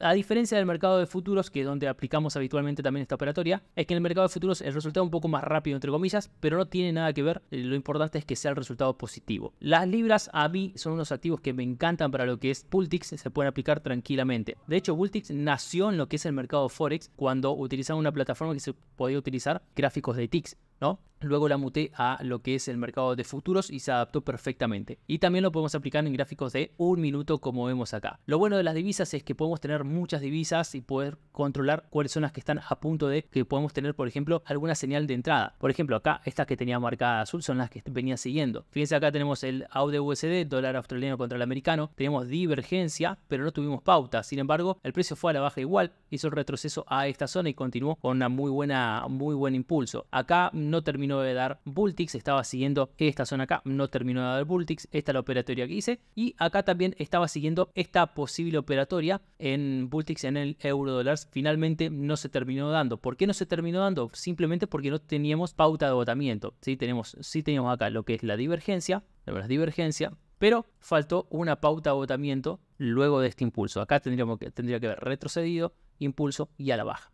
A diferencia del mercado de futuros, que es donde aplicamos habitualmente también esta operatoria, es que en el mercado de futuros el resultado es un poco más rápido, entre comillas, pero no tiene nada que ver. Lo importante es que sea el resultado positivo. Las libras a mí son unos activos que me encantan para lo que es Bultix. se pueden aplicar tranquilamente. De hecho, Bultix nació en lo que es el mercado Forex cuando utilizaban una plataforma que se podía utilizar gráficos de TICs. Luego la muté a lo que es el mercado de futuros y se adaptó perfectamente. Y también lo podemos aplicar en gráficos de un minuto como vemos acá. Lo bueno de las divisas es que podemos tener muchas divisas y poder controlar cuáles son las que están a punto de que podemos tener, por ejemplo, alguna señal de entrada. Por ejemplo, acá estas que tenía marcada azul son las que venía siguiendo. Fíjense acá tenemos el AUDUSD USD, dólar australiano contra el americano. Tenemos divergencia, pero no tuvimos pauta. Sin embargo, el precio fue a la baja igual, hizo el retroceso a esta zona y continuó con una muy buena, muy buen impulso. Acá no terminó de dar Bultix, estaba siguiendo esta zona acá, no terminó de dar Bultix, esta es la operatoria que hice, y acá también estaba siguiendo esta posible operatoria en Bultix en el euro finalmente no se terminó dando. ¿Por qué no se terminó dando? Simplemente porque no teníamos pauta de agotamiento, ¿sí? Tenemos, teníamos acá lo que es la divergencia, la divergencia, pero faltó una pauta de agotamiento luego de este impulso. Acá tendríamos que, tendría que haber retrocedido, impulso y a la baja.